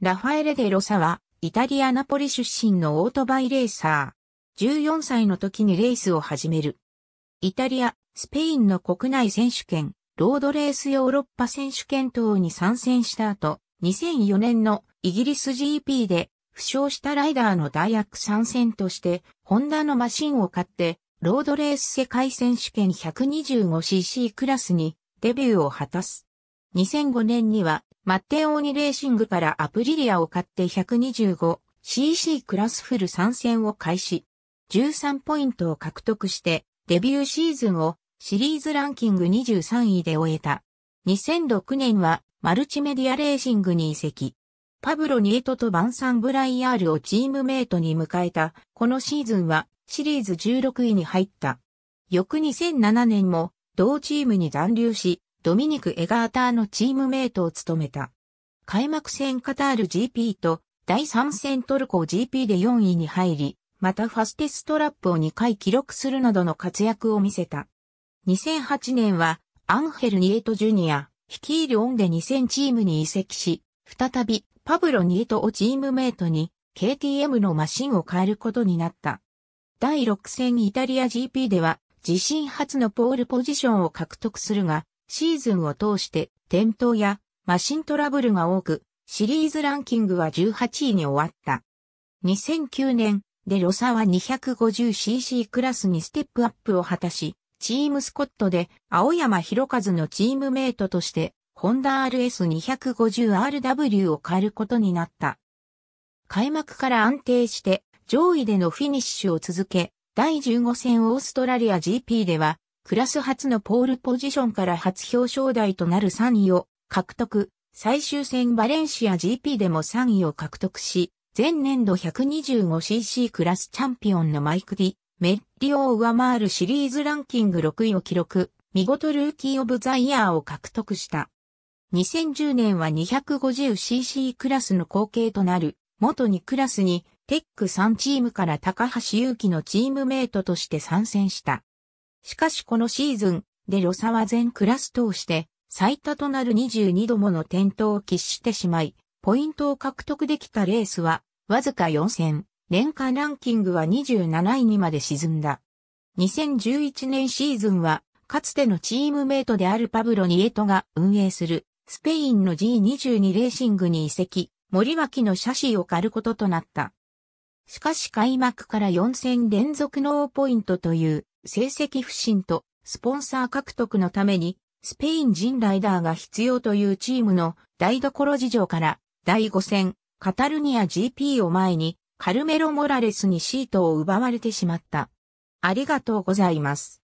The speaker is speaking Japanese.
ラファエレ・デ・ロサは、イタリア・ナポリ出身のオートバイレーサー。14歳の時にレースを始める。イタリア、スペインの国内選手権、ロードレースヨーロッパ選手権等に参戦した後、2004年のイギリス GP で、負傷したライダーの代役参戦として、ホンダのマシンを買って、ロードレース世界選手権 125cc クラスにデビューを果たす。2005年にはマッテオーニレーシングからアプリリアを買って 125cc クラスフル参戦を開始。13ポイントを獲得して、デビューシーズンをシリーズランキング23位で終えた。2006年はマルチメディアレーシングに移籍。パブロ・ニエトとバンサン・ブライヤールをチームメイトに迎えた、このシーズンはシリーズ16位に入った。翌2007年も同チームに残留し、ドミニク・エガーターのチームメイトを務めた。開幕戦カタール GP と第3戦トルコ GP で4位に入り、またファステストラップを2回記録するなどの活躍を見せた。2008年はアンヘル・ニエト・ジュニア、率いるオンで2000チームに移籍し、再びパブロ・ニエトをチームメイトに KTM のマシンを変えることになった。第6戦イタリア GP では自身初のポールポジションを獲得するが、シーズンを通して転倒やマシントラブルが多く、シリーズランキングは18位に終わった。2009年でロサは 250cc クラスにステップアップを果たし、チームスコットで青山博和のチームメイトとして、ホンダ RS250RW を変えることになった。開幕から安定して上位でのフィニッシュを続け、第15戦オーストラリア GP ではクラス初のポールポジションから初表彰台となる3位を獲得、最終戦バレンシア GP でも3位を獲得し、前年度 125cc クラスチャンピオンのマイク・ディ・メッリを上回るシリーズランキング6位を記録、見事ルーキー・オブ・ザ・イヤーを獲得した。2010年は 250cc クラスの後継となる、元2クラスにテック3チームから高橋祐希のチームメイトとして参戦した。しかしこのシーズンでロサは全クラス通して最多となる22度もの転倒を喫してしまい、ポイントを獲得できたレースはわずか4戦、年間ランキングは27位にまで沈んだ。2011年シーズンはかつてのチームメイトであるパブロ・ニエトが運営するスペインの G22 レーシングに移籍、森脇の写真を借ることとなった。しかし開幕から4戦連続ノーポイントという成績不振とスポンサー獲得のためにスペイン人ライダーが必要というチームの台所事情から第5戦カタルニア GP を前にカルメロ・モラレスにシートを奪われてしまった。ありがとうございます。